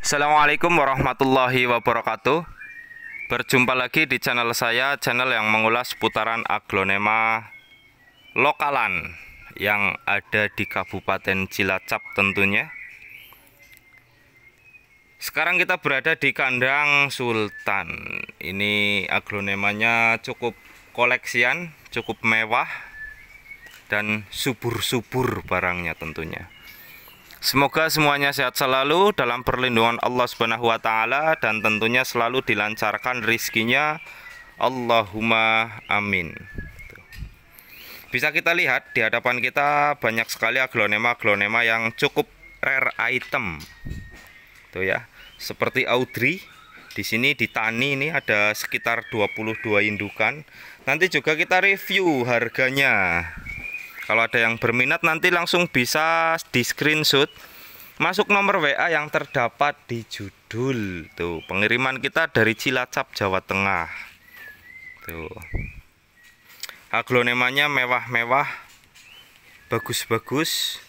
Assalamualaikum warahmatullahi wabarakatuh Berjumpa lagi di channel saya Channel yang mengulas putaran aglonema lokalan Yang ada di Kabupaten Cilacap tentunya Sekarang kita berada di kandang Sultan Ini aglonemanya cukup koleksian Cukup mewah Dan subur-subur barangnya tentunya Semoga semuanya sehat selalu dalam perlindungan Allah Subhanahu wa taala dan tentunya selalu dilancarkan rizkinya. Allahumma amin. Bisa kita lihat di hadapan kita banyak sekali aglonema-aglonema yang cukup rare item. Tuh ya, seperti Audrey di sini di tani ini ada sekitar 22 indukan. Nanti juga kita review harganya. Kalau ada yang berminat nanti langsung bisa di screenshot masuk nomor WA yang terdapat di judul. Tuh, pengiriman kita dari Cilacap, Jawa Tengah. Tuh. Aglonemanya mewah-mewah. Bagus-bagus.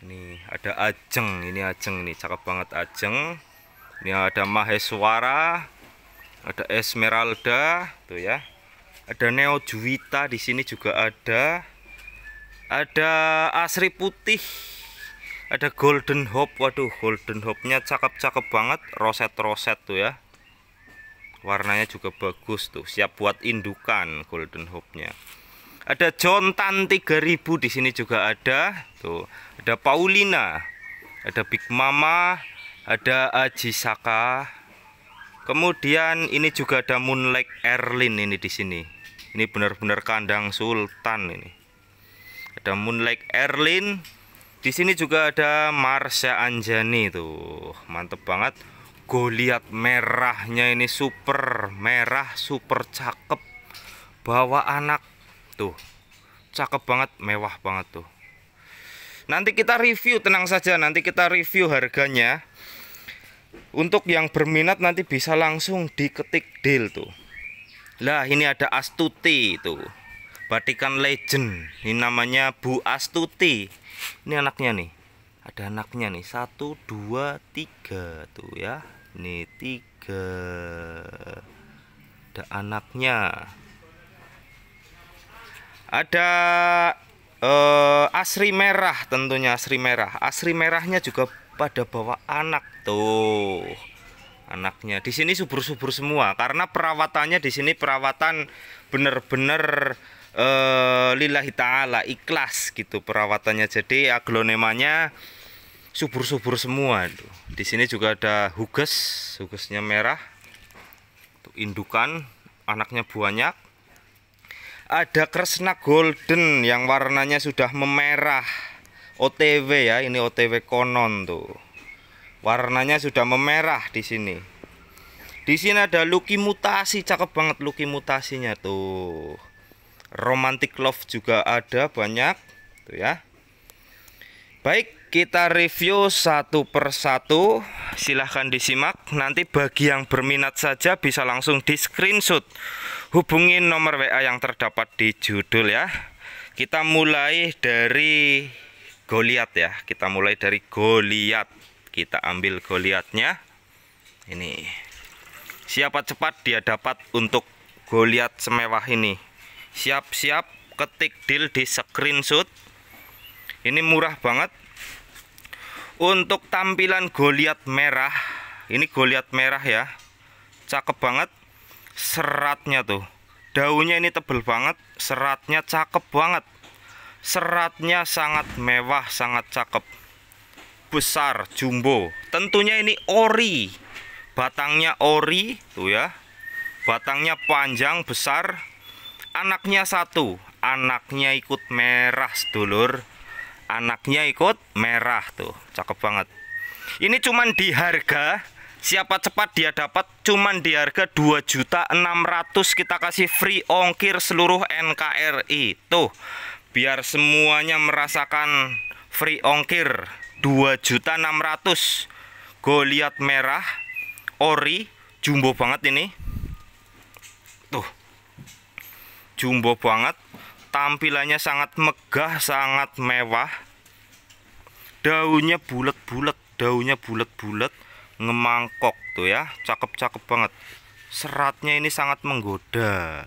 Ini ada ajeng, ini ajeng ini cakep banget ajeng. Ini ada maheswara, ada esmeralda, tuh ya. Ada neo juwita di sini juga ada ada asri putih ada golden hop waduh golden hopnya cakep-cakep banget roset-roset tuh ya warnanya juga bagus tuh siap buat indukan golden hopnya ada jontan 3000 di sini juga ada tuh ada Paulina ada Big Mama ada Ajisaka kemudian ini juga ada Moonlight Erlin ini di sini ini benar-benar kandang sultan ini ada Moonlight Erlin di sini juga ada Marsha Anjani tuh mantep banget Goliat merahnya ini super merah super cakep bawa anak tuh cakep banget mewah banget tuh nanti kita review tenang saja nanti kita review harganya untuk yang berminat nanti bisa langsung diketik deal tuh lah ini ada Astuti tuh Batikan legend ini namanya Bu Astuti ini anaknya nih ada anaknya nih satu dua tiga tuh ya ini tiga ada anaknya ada eh, asri merah tentunya asri merah asri merahnya juga pada bawa anak tuh anaknya. Di sini subur-subur semua karena perawatannya di sini perawatan bener-bener eh, lillahi ta'ala ikhlas gitu perawatannya jadi aglonemanya subur-subur semua tuh. di sini juga ada huges hugesnya merah tuh, indukan anaknya banyak ada kresna golden yang warnanya sudah memerah otw ya ini otw konon tuh warnanya sudah memerah di sini di sini ada luki mutasi cakep banget luki mutasinya tuh romantic love juga ada banyak tuh ya baik kita review satu persatu silahkan disimak nanti bagi yang berminat saja bisa langsung di screenshot hubungi nomor WA yang terdapat di judul ya kita mulai dari Goliat ya kita mulai dari Goliat kita ambil Goliatnya ini siapa cepat dia dapat untuk Goliat semewah ini siap-siap ketik deal di screenshot ini murah banget untuk tampilan goliat merah ini goliat merah ya cakep banget seratnya tuh daunnya ini tebel banget seratnya cakep banget seratnya sangat mewah sangat cakep besar jumbo tentunya ini ori batangnya ori tuh ya batangnya panjang besar anaknya satu anaknya ikut merah sedulur anaknya ikut merah tuh cakep banget ini cuman di harga siapa cepat dia dapat cuman di harga 2 juta 600 kita kasih free ongkir seluruh NKRI tuh biar semuanya merasakan free ongkir 2 juta 600 merah ori jumbo banget ini jumbo banget tampilannya sangat megah sangat mewah daunnya bulat-bulat daunnya bulat-bulat ngemangkok tuh ya cakep-cakep banget seratnya ini sangat menggoda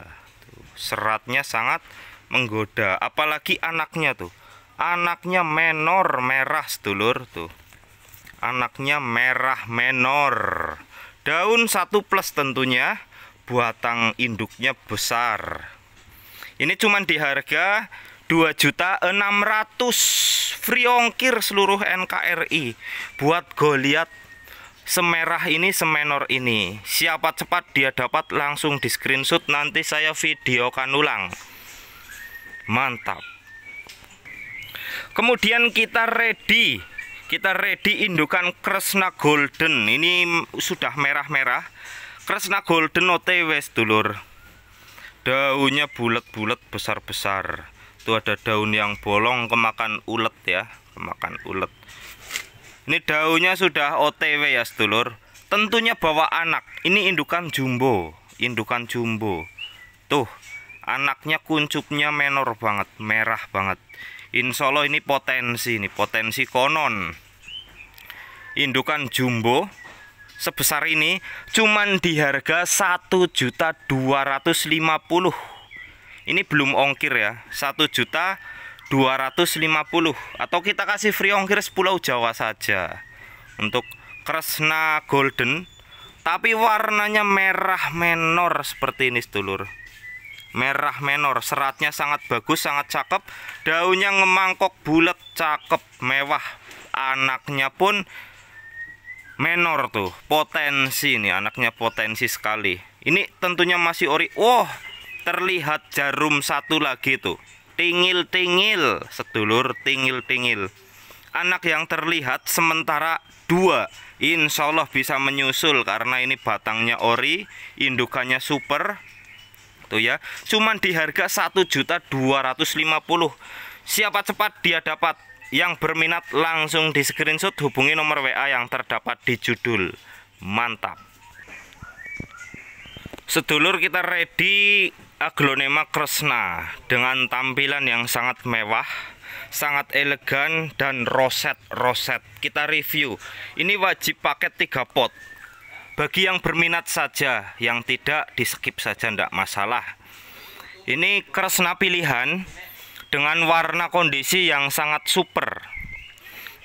seratnya sangat menggoda apalagi anaknya tuh anaknya menor merah sedulur tuh anaknya merah menor daun satu plus tentunya buatang induknya besar ini cuma di harga 2.600 free ongkir seluruh NKRI buat Goliat semerah ini semenor ini. Siapa cepat dia dapat langsung di screenshot nanti saya videokan ulang. Mantap. Kemudian kita ready kita ready indukan Kresna Golden ini sudah merah-merah Kresna Golden OTW dulur daunnya bulat-bulat besar-besar itu ada daun yang bolong kemakan ulet ya kemakan ulet ini daunnya sudah otw ya sedulur tentunya bawa anak ini indukan jumbo indukan jumbo tuh anaknya kuncupnya menor banget merah banget Insya Allah ini potensi ini potensi konon indukan jumbo sebesar ini cuman di harga 1.250 ini belum ongkir ya juta puluh. atau kita kasih free ongkir Pulau Jawa saja untuk Kresna Golden tapi warnanya merah menor seperti ini sedulur merah menor seratnya sangat bagus sangat cakep daunnya ngemangkok bulat cakep mewah anaknya pun menor tuh potensi nih anaknya potensi sekali ini tentunya masih ori wow terlihat jarum satu lagi tuh tingil-tingil sedulur tingil-tingil anak yang terlihat sementara dua Insya Allah bisa menyusul karena ini batangnya ori indukannya super tuh ya cuman di harga 1.250 siapa cepat dia dapat yang berminat langsung di screenshot hubungi nomor WA yang terdapat di judul. Mantap. Sedulur kita ready aglonema kresna dengan tampilan yang sangat mewah, sangat elegan dan roset-roset. Kita review. Ini wajib paket 3 pot. Bagi yang berminat saja, yang tidak di skip saja tidak masalah. Ini kresna pilihan dengan warna kondisi yang sangat super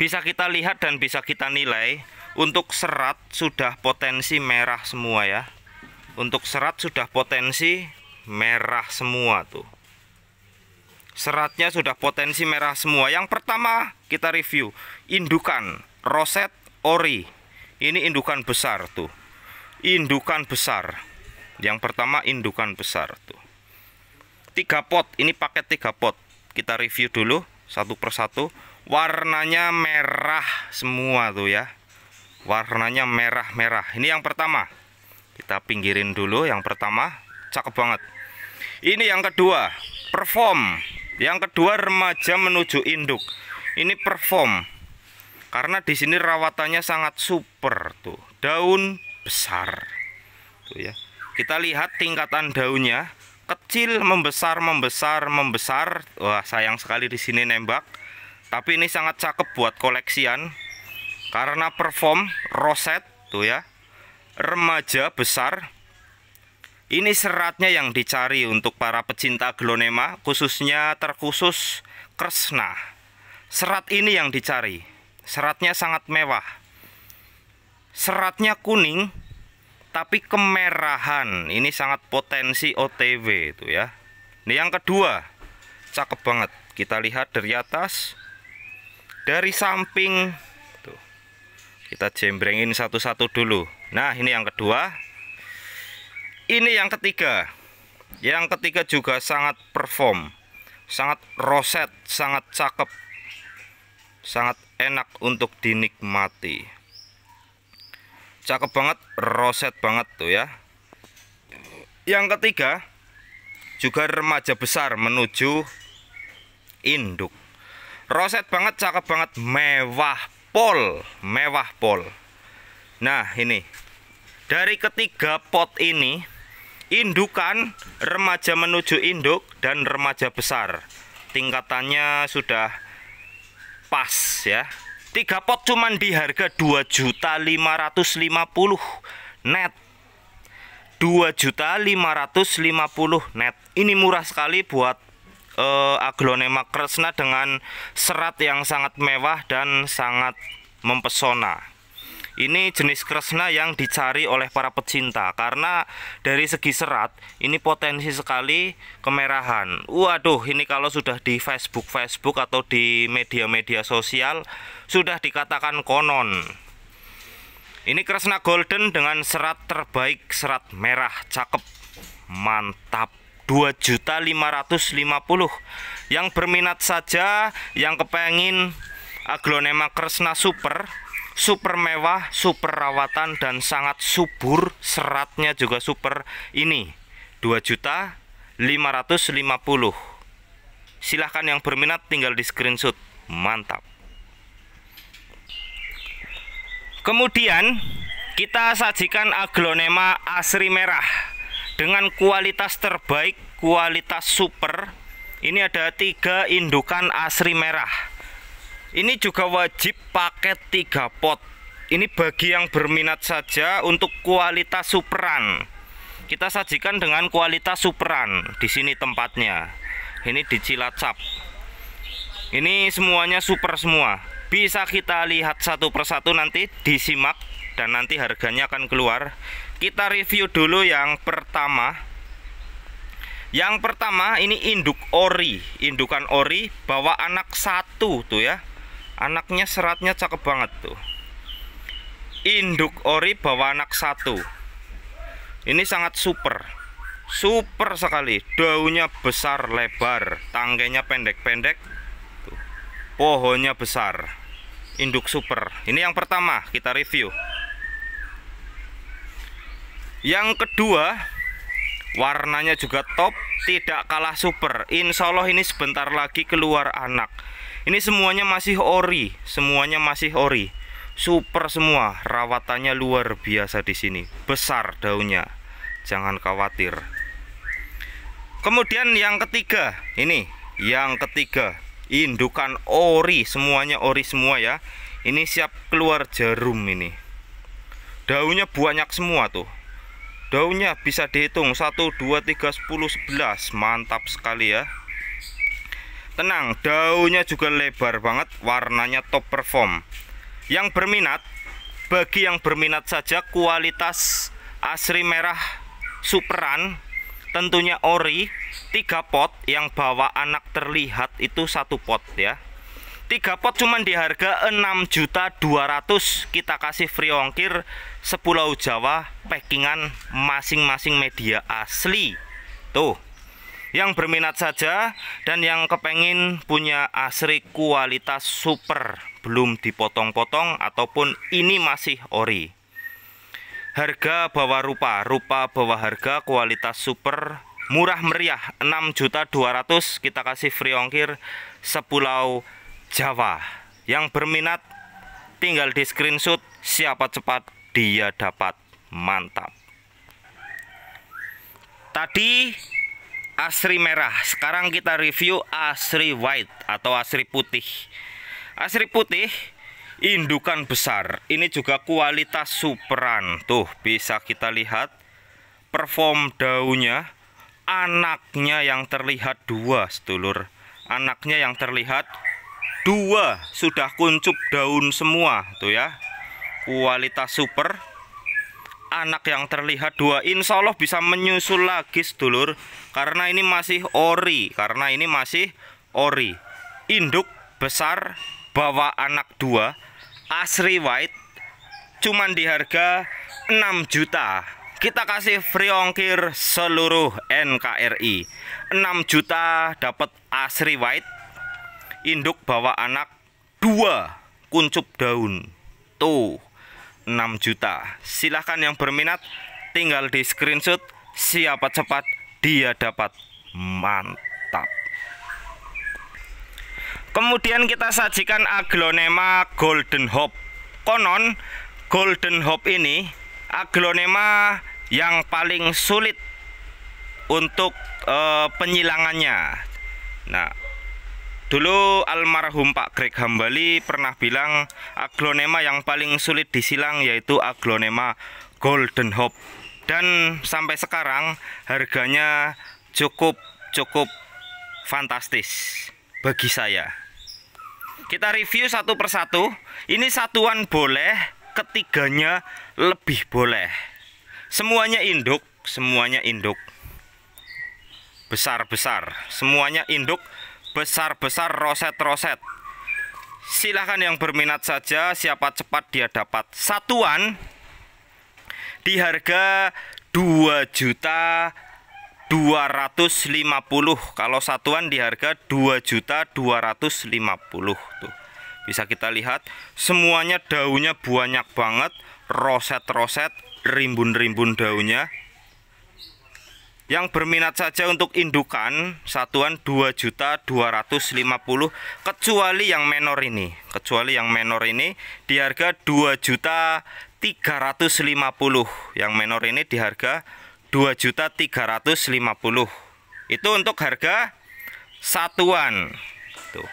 bisa kita lihat dan bisa kita nilai untuk serat sudah potensi merah semua ya untuk serat sudah potensi merah semua tuh seratnya sudah potensi merah semua yang pertama kita review indukan roset ori ini indukan besar tuh indukan besar yang pertama indukan besar tuh tiga pot ini paket tiga pot kita review dulu satu persatu warnanya merah semua tuh ya warnanya merah-merah ini yang pertama kita pinggirin dulu yang pertama cakep banget ini yang kedua perform yang kedua remaja menuju induk ini perform karena di sini rawatannya sangat super tuh daun besar tuh ya kita lihat tingkatan daunnya kecil membesar membesar membesar wah sayang sekali di sini nembak tapi ini sangat cakep buat koleksian karena perform roset tuh ya remaja besar ini seratnya yang dicari untuk para pecinta glonema khususnya terkhusus kresna serat ini yang dicari seratnya sangat mewah seratnya kuning tapi kemerahan ini sangat potensi OTW itu ya ini yang kedua cakep banget kita lihat dari atas dari samping tuh kita jembrengin satu-satu dulu nah ini yang kedua ini yang ketiga yang ketiga juga sangat perform sangat roset sangat cakep sangat enak untuk dinikmati cakep banget roset banget tuh ya yang ketiga juga remaja besar menuju induk roset banget cakep banget mewah pol mewah pol nah ini dari ketiga pot ini indukan remaja menuju induk dan remaja besar tingkatannya sudah pas ya 3 pot cuman di harga 2.550 net 2.550 net ini murah sekali buat uh, eh, aglonema kresna dengan serat yang sangat mewah dan sangat mempesona ini jenis kresna yang dicari oleh para pecinta karena dari segi serat ini potensi sekali kemerahan. Waduh, ini kalau sudah di Facebook Facebook atau di media-media sosial sudah dikatakan konon. Ini kresna golden dengan serat terbaik, serat merah, cakep, mantap. 2.550 yang berminat saja yang kepengin aglonema kresna super super mewah, super rawatan dan sangat subur, seratnya juga super ini. 2.550. Silahkan yang berminat tinggal di screenshot. Mantap. Kemudian kita sajikan aglonema asri merah dengan kualitas terbaik, kualitas super. Ini ada tiga indukan asri merah ini juga wajib pakai tiga pot. Ini bagi yang berminat saja untuk kualitas superan. Kita sajikan dengan kualitas superan. Di sini tempatnya. Ini di Cilacap. Ini semuanya super semua. Bisa kita lihat satu persatu nanti disimak dan nanti harganya akan keluar. Kita review dulu yang pertama. Yang pertama ini induk ori, indukan ori bawa anak satu tuh ya anaknya seratnya cakep banget tuh induk ori bawa anak satu ini sangat super super sekali daunnya besar lebar tangkainya pendek-pendek pohonnya besar induk super ini yang pertama kita review yang kedua warnanya juga top tidak kalah super insya Allah ini sebentar lagi keluar anak ini semuanya masih ori semuanya masih ori super semua rawatannya luar biasa di sini besar daunnya jangan khawatir kemudian yang ketiga ini yang ketiga indukan ori semuanya ori semua ya ini siap keluar jarum ini daunnya banyak semua tuh daunnya bisa dihitung 1 2 3 10 11 mantap sekali ya tenang daunnya juga lebar banget warnanya top perform yang berminat bagi yang berminat saja kualitas asri merah superan tentunya ori Tiga pot yang bawa anak terlihat itu satu pot ya Tiga pot cuman di harga 6 juta 200 kita kasih free ongkir sepulau Jawa packingan masing-masing media asli tuh yang berminat saja dan yang kepengin punya asri kualitas super belum dipotong-potong ataupun ini masih ori harga bawah rupa rupa bawah harga kualitas super murah meriah 6.200 kita kasih free ongkir sepulau Jawa yang berminat tinggal di screenshot siapa cepat dia dapat mantap tadi asri merah. Sekarang kita review asri white atau asri putih. Asri putih indukan besar. Ini juga kualitas superan. Tuh, bisa kita lihat perform daunnya. Anaknya yang terlihat dua, sedulur. Anaknya yang terlihat dua sudah kuncup daun semua, tuh ya. Kualitas super anak yang terlihat dua insya Allah bisa menyusul lagi sedulur karena ini masih ori karena ini masih ori induk besar bawa anak dua asri white cuman di harga 6 juta kita kasih free ongkir seluruh NKRI 6 juta dapat asri white induk bawa anak dua kuncup daun tuh 6 juta. Silahkan yang berminat tinggal di screenshot siapa cepat dia dapat. Mantap. Kemudian kita sajikan aglonema golden hop. Konon golden hop ini aglonema yang paling sulit untuk e, penyilangannya. Nah, Dulu almarhum Pak Greg Hambali pernah bilang aglonema yang paling sulit disilang yaitu aglonema Golden Hope. Dan sampai sekarang harganya cukup cukup fantastis bagi saya. Kita review satu persatu. Ini satuan boleh, ketiganya lebih boleh. Semuanya induk, semuanya induk. Besar-besar, semuanya induk besar-besar roset-roset. Silahkan yang berminat saja, siapa cepat dia dapat. Satuan di harga 2 juta 250 kalau satuan di harga 2 juta 250 tuh bisa kita lihat semuanya daunnya banyak banget roset-roset rimbun-rimbun daunnya yang berminat saja untuk indukan satuan 2.250 kecuali yang menor ini. Kecuali yang menor ini di harga 2.350. Yang menor ini di harga 2.350. Itu untuk harga satuan. Tuh.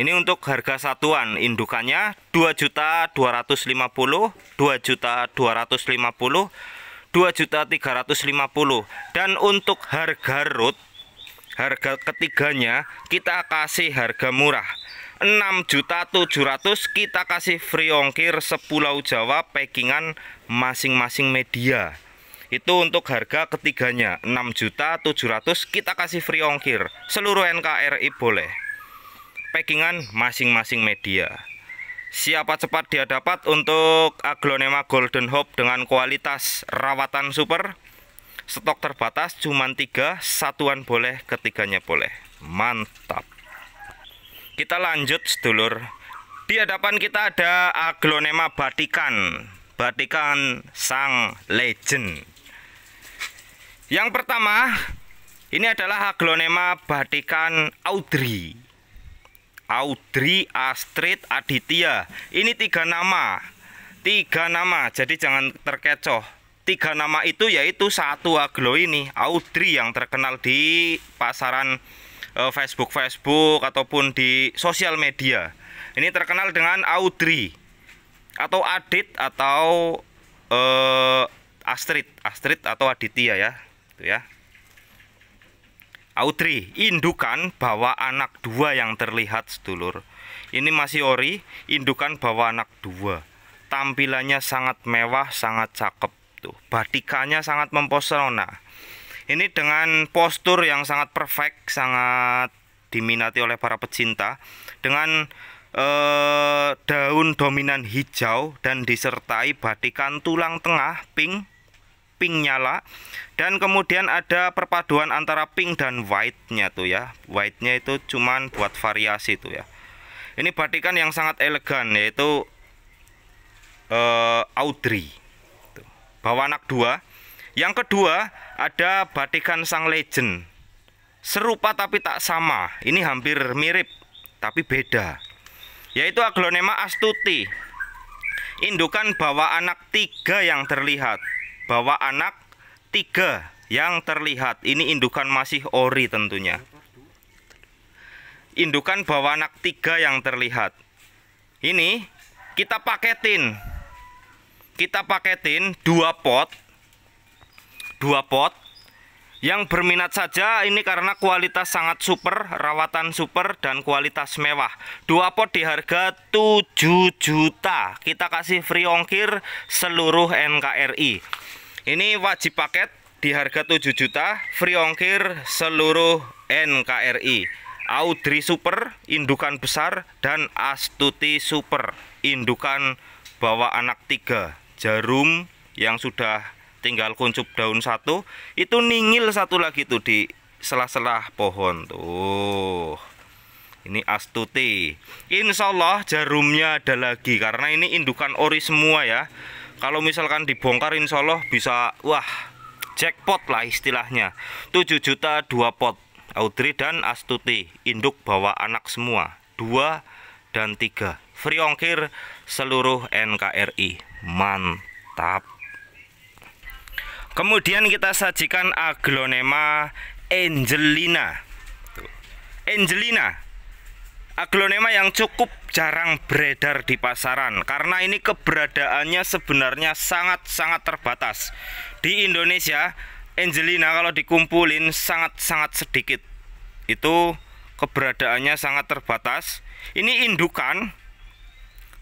Ini untuk harga satuan indukannya 2.250, 2.250 lima 2350 dan untuk harga root harga ketiganya kita kasih harga murah 6.700 kita kasih free ongkir sepulau Jawa packingan masing-masing media itu untuk harga ketiganya 6.700 kita kasih free ongkir seluruh NKRI boleh packingan masing-masing media Siapa cepat dia dapat untuk aglonema golden hope dengan kualitas rawatan super Stok terbatas cuma tiga satuan boleh ketiganya boleh Mantap Kita lanjut sedulur Di hadapan kita ada aglonema batikan Batikan sang legend Yang pertama Ini adalah aglonema batikan Audrey Audrey, Astrid, Aditya. Ini tiga nama. Tiga nama, jadi jangan terkecoh. Tiga nama itu yaitu satu Aglo ini, Audrey yang terkenal di pasaran e, Facebook Facebook ataupun di sosial media. Ini terkenal dengan Audrey atau Adit atau eh, Astrid, Astrid atau Aditya ya. Itu ya. Autri, indukan bawa anak dua yang terlihat sedulur. Ini masih ori, indukan bawa anak dua. Tampilannya sangat mewah, sangat cakep tuh. Batikannya sangat mempesona. Ini dengan postur yang sangat perfect, sangat diminati oleh para pecinta dengan eh, daun dominan hijau dan disertai batikan tulang tengah pink pink nyala dan kemudian ada perpaduan antara pink dan white-nya tuh ya. White-nya itu cuman buat variasi tuh ya. Ini batikan yang sangat elegan yaitu uh, Audrey. bawa anak dua Yang kedua ada batikan Sang Legend. Serupa tapi tak sama. Ini hampir mirip tapi beda. Yaitu aglonema astuti indukan bawa anak tiga yang terlihat bawa anak tiga yang terlihat. Ini indukan masih ori tentunya. Indukan bawa anak tiga yang terlihat. Ini kita paketin. Kita paketin dua pot. Dua pot. Yang berminat saja ini karena kualitas sangat super, rawatan super dan kualitas mewah. Dua pot di harga 7 juta. Kita kasih free ongkir seluruh NKRI. Ini wajib paket di harga 7 juta, free ongkir seluruh NKRI. Audrey Super indukan besar dan Astuti Super indukan bawa anak tiga jarum yang sudah tinggal kuncup daun satu itu ningil satu lagi tuh di sela-sela pohon tuh ini astuti insya Allah jarumnya ada lagi karena ini indukan ori semua ya kalau misalkan dibongkar insya Allah bisa wah jackpot lah istilahnya 7 juta 2 pot Audrey dan Astuti induk bawa anak semua 2 dan 3 free ongkir seluruh NKRI mantap kemudian kita sajikan aglonema Angelina Angelina aglonema yang cukup jarang beredar di pasaran karena ini keberadaannya sebenarnya sangat-sangat terbatas. Di Indonesia, Angelina kalau dikumpulin sangat-sangat sedikit. Itu keberadaannya sangat terbatas. Ini indukan.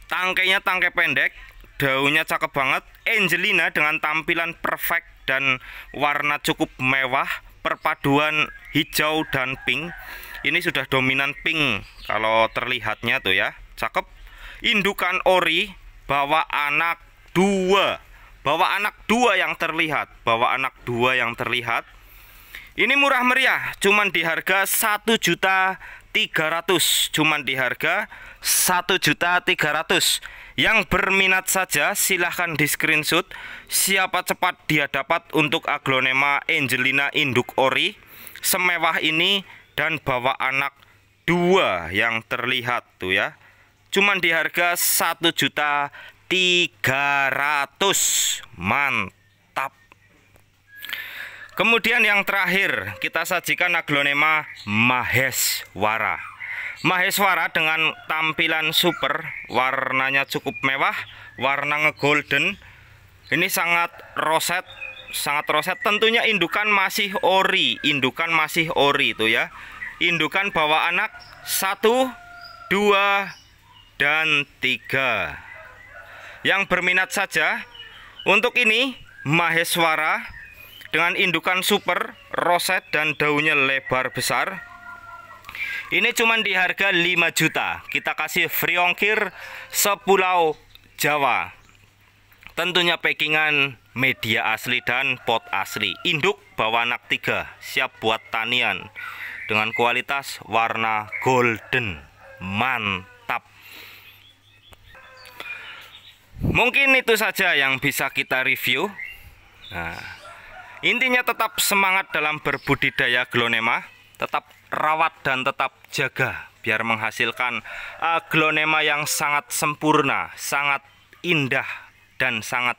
Tangkainya tangkai pendek, daunnya cakep banget. Angelina dengan tampilan perfect dan warna cukup mewah, perpaduan hijau dan pink ini sudah dominan pink kalau terlihatnya tuh ya cakep indukan ori bawa anak dua bawa anak dua yang terlihat bawa anak dua yang terlihat ini murah meriah cuman di harga satu juta 300 cuman di harga satu juta tiga ratus. yang berminat saja silahkan di screenshot siapa cepat dia dapat untuk aglonema Angelina induk ori semewah ini dan bawa anak dua yang terlihat tuh ya cuman di harga satu juta tiga ratus mantap kemudian yang terakhir kita sajikan aglonema maheswara maheswara dengan tampilan super warnanya cukup mewah warna ngegolden ini sangat roset sangat roset tentunya indukan masih ori indukan masih ori itu ya indukan bawa anak satu dua dan tiga yang berminat saja untuk ini maheswara dengan indukan super roset dan daunnya lebar besar ini cuman di harga 5 juta kita kasih free ongkir sepulau Jawa tentunya packingan media asli dan pot asli induk bawanak 3 siap buat tanian dengan kualitas warna golden mantap mungkin itu saja yang bisa kita review nah, intinya tetap semangat dalam berbudidaya glonema tetap rawat dan tetap jaga biar menghasilkan ah, glonema yang sangat sempurna sangat indah dan sangat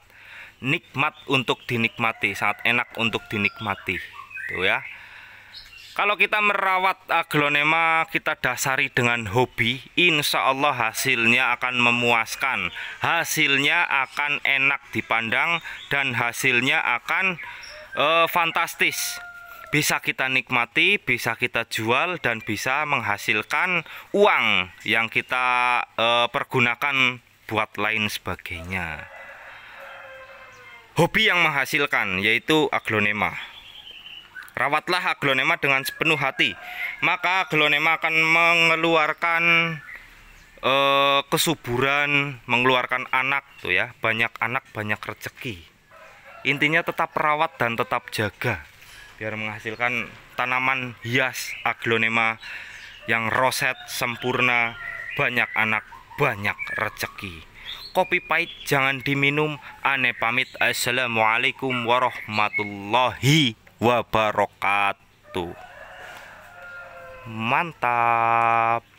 nikmat untuk dinikmati, sangat enak untuk dinikmati. Tuh ya. Kalau kita merawat aglonema eh, kita dasari dengan hobi, insya Allah hasilnya akan memuaskan, hasilnya akan enak dipandang dan hasilnya akan uh, fantastis. Bisa kita nikmati, bisa kita jual dan bisa menghasilkan uang yang kita uh, pergunakan buat lain sebagainya. Hobi yang menghasilkan yaitu aglonema. Rawatlah aglonema dengan sepenuh hati, maka aglonema akan mengeluarkan eh, kesuburan, mengeluarkan anak tuh ya, banyak anak banyak rezeki. Intinya tetap rawat dan tetap jaga biar menghasilkan tanaman hias aglonema yang roset sempurna, banyak anak, banyak rezeki kopi pahit jangan diminum. Ane pamit. Assalamualaikum warahmatullahi wabarakatuh. Mantap.